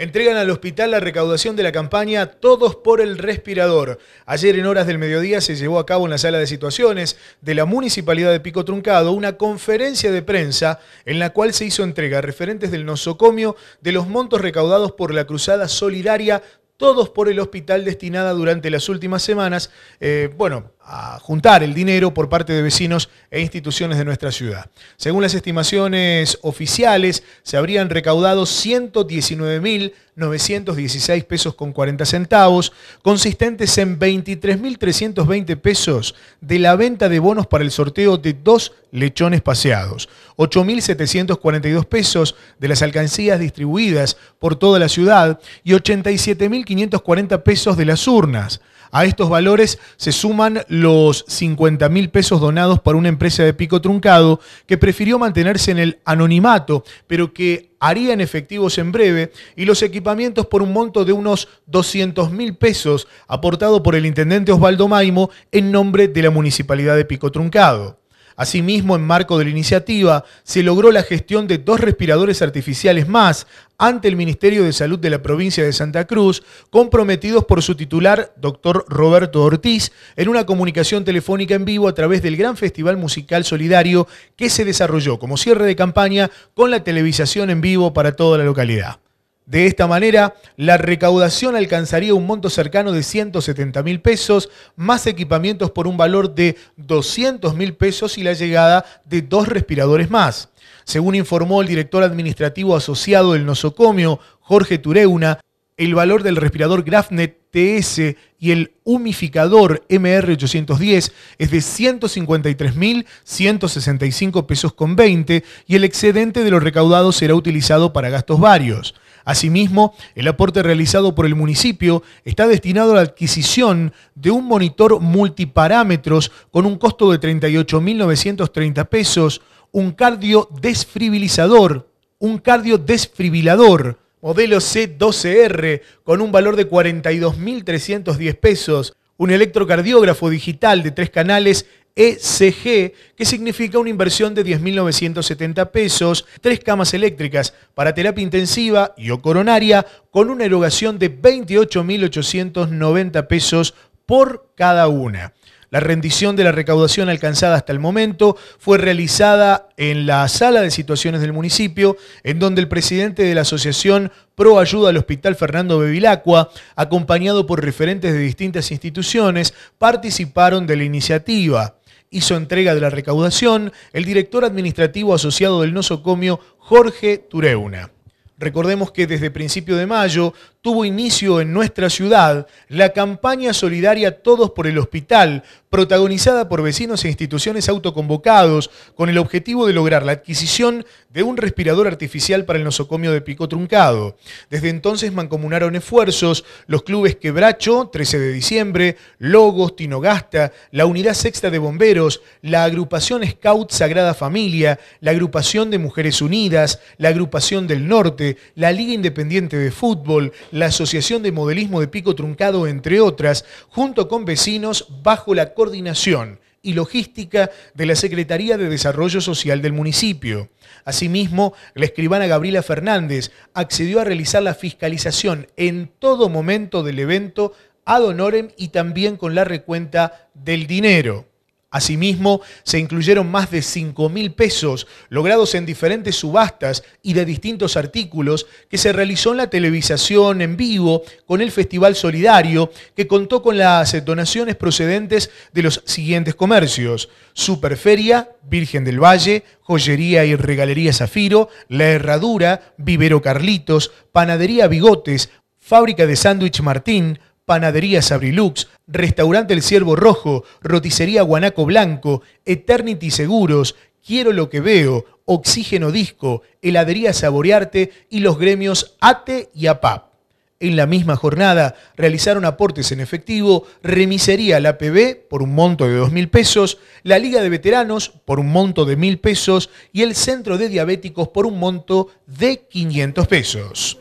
Entregan al hospital la recaudación de la campaña Todos por el Respirador. Ayer en horas del mediodía se llevó a cabo en la sala de situaciones de la Municipalidad de Pico Truncado una conferencia de prensa en la cual se hizo entrega a referentes del nosocomio de los montos recaudados por la Cruzada Solidaria todos por el hospital destinada durante las últimas semanas. Eh, bueno, a juntar el dinero por parte de vecinos e instituciones de nuestra ciudad. Según las estimaciones oficiales, se habrían recaudado 119.916 pesos con 40 centavos, consistentes en 23.320 pesos de la venta de bonos para el sorteo de dos lechones paseados, 8.742 pesos de las alcancías distribuidas por toda la ciudad y 87.540 pesos de las urnas. A estos valores se suman los 50 mil pesos donados por una empresa de pico truncado que prefirió mantenerse en el anonimato, pero que harían efectivos en breve, y los equipamientos por un monto de unos 200 mil pesos aportado por el intendente Osvaldo Maimo en nombre de la municipalidad de Pico Truncado. Asimismo, en marco de la iniciativa, se logró la gestión de dos respiradores artificiales más ante el Ministerio de Salud de la provincia de Santa Cruz, comprometidos por su titular, doctor Roberto Ortiz, en una comunicación telefónica en vivo a través del gran Festival Musical Solidario que se desarrolló como cierre de campaña con la televisación en vivo para toda la localidad. De esta manera, la recaudación alcanzaría un monto cercano de 170 mil pesos, más equipamientos por un valor de 200 mil pesos y la llegada de dos respiradores más. Según informó el director administrativo asociado del nosocomio, Jorge Tureuna, el valor del respirador Grafnet TS y el humificador MR810 es de 153.165 pesos con 20 y el excedente de lo recaudado será utilizado para gastos varios. Asimismo, el aporte realizado por el municipio está destinado a la adquisición de un monitor multiparámetros con un costo de 38.930 pesos, un cardio desfribilizador, un cardio desfibrilador, modelo C12R con un valor de 42.310 pesos, un electrocardiógrafo digital de tres canales ECG, que significa una inversión de 10.970 pesos, tres camas eléctricas para terapia intensiva y o coronaria, con una erogación de 28.890 pesos por cada una. La rendición de la recaudación alcanzada hasta el momento fue realizada en la sala de situaciones del municipio, en donde el presidente de la asociación Pro Ayuda al Hospital Fernando Bevilacqua, acompañado por referentes de distintas instituciones, participaron de la iniciativa hizo entrega de la recaudación el director administrativo asociado del nosocomio, Jorge Tureuna. Recordemos que desde principio de mayo tuvo inicio en nuestra ciudad la campaña solidaria Todos por el Hospital, protagonizada por vecinos e instituciones autoconvocados con el objetivo de lograr la adquisición de un respirador artificial para el nosocomio de Pico Truncado. Desde entonces mancomunaron esfuerzos los clubes Quebracho, 13 de diciembre, Logos, Tinogasta, la Unidad Sexta de Bomberos, la Agrupación Scout Sagrada Familia, la Agrupación de Mujeres Unidas, la Agrupación del Norte, la Liga Independiente de Fútbol, la Asociación de Modelismo de Pico Truncado, entre otras, junto con vecinos bajo la coordinación y logística de la Secretaría de Desarrollo Social del municipio. Asimismo, la escribana Gabriela Fernández accedió a realizar la fiscalización en todo momento del evento ad honorem y también con la recuenta del dinero. Asimismo, se incluyeron más de 5.000 mil pesos logrados en diferentes subastas y de distintos artículos que se realizó en la televisación en vivo con el Festival Solidario, que contó con las donaciones procedentes de los siguientes comercios: Superferia, Virgen del Valle, Joyería y Regalería Zafiro, La Herradura, Vivero Carlitos, Panadería Bigotes, Fábrica de Sándwich Martín, Panadería Sabrilux, Restaurante El Ciervo Rojo, Roticería Guanaco Blanco, Eternity Seguros, Quiero lo que veo, Oxígeno Disco, Heladería Saborearte y los gremios ATE y APAP. En la misma jornada realizaron aportes en efectivo, remisería la PB por un monto de 2.000 pesos, la Liga de Veteranos por un monto de 1.000 pesos y el Centro de Diabéticos por un monto de 500 pesos.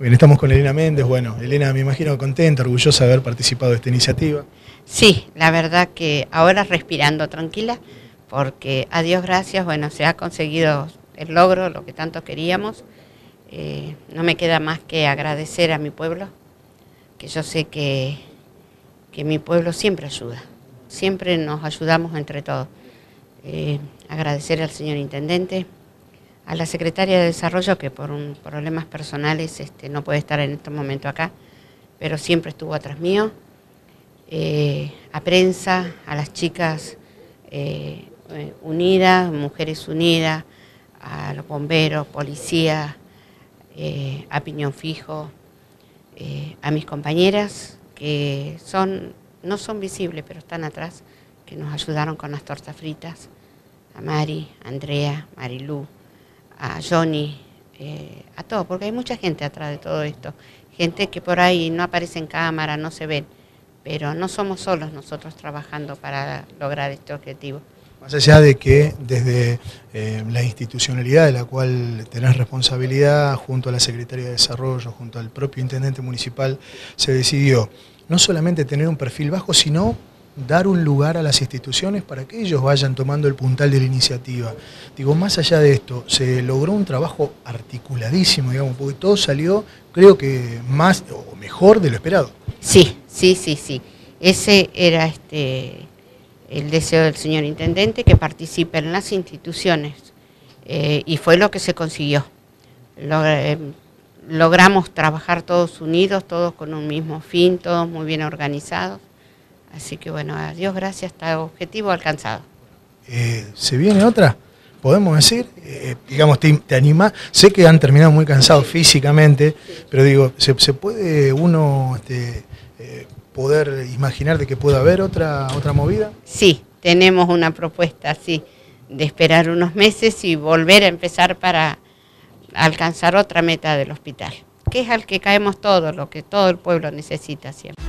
Bien, estamos con Elena Méndez. Bueno, Elena, me imagino contenta, orgullosa de haber participado de esta iniciativa. Sí, la verdad que ahora respirando tranquila, porque a Dios gracias, bueno, se ha conseguido el logro, lo que tanto queríamos. Eh, no me queda más que agradecer a mi pueblo, que yo sé que, que mi pueblo siempre ayuda, siempre nos ayudamos entre todos. Eh, agradecer al señor Intendente, a la secretaria de Desarrollo, que por un, problemas personales este, no puede estar en este momento acá, pero siempre estuvo atrás mío, eh, a prensa, a las chicas eh, eh, unidas, mujeres unidas, a los bomberos, policía, a Piñón Fijo, a mis compañeras que son, no son visibles, pero están atrás, que nos ayudaron con las tortas fritas, a Mari, Andrea, Marilú, a Johnny, eh, a todo, porque hay mucha gente atrás de todo esto, gente que por ahí no aparece en cámara, no se ven, pero no somos solos nosotros trabajando para lograr este objetivo. Más allá de que desde eh, la institucionalidad de la cual tenés responsabilidad, junto a la Secretaría de Desarrollo, junto al propio Intendente Municipal, se decidió no solamente tener un perfil bajo, sino dar un lugar a las instituciones para que ellos vayan tomando el puntal de la iniciativa. Digo, más allá de esto, se logró un trabajo articuladísimo, digamos, porque todo salió, creo que más o mejor de lo esperado. Sí, sí, sí, sí. Ese era este el deseo del señor intendente, que participen las instituciones. Eh, y fue lo que se consiguió. Eh, logramos trabajar todos unidos, todos con un mismo fin, todos muy bien organizados Así que bueno, a Dios gracias, está objetivo alcanzado. Eh, ¿Se viene otra? podemos decir, eh, digamos, te, anima. Sé que han terminado muy cansados físicamente, pero digo, ¿se, puede uno este, eh, poder imaginar de que pueda haber otra, otra movida? Sí, tenemos una propuesta, sí, de esperar unos meses y volver a empezar para alcanzar otra meta del hospital, que es al que caemos todos, lo que todo el pueblo necesita siempre.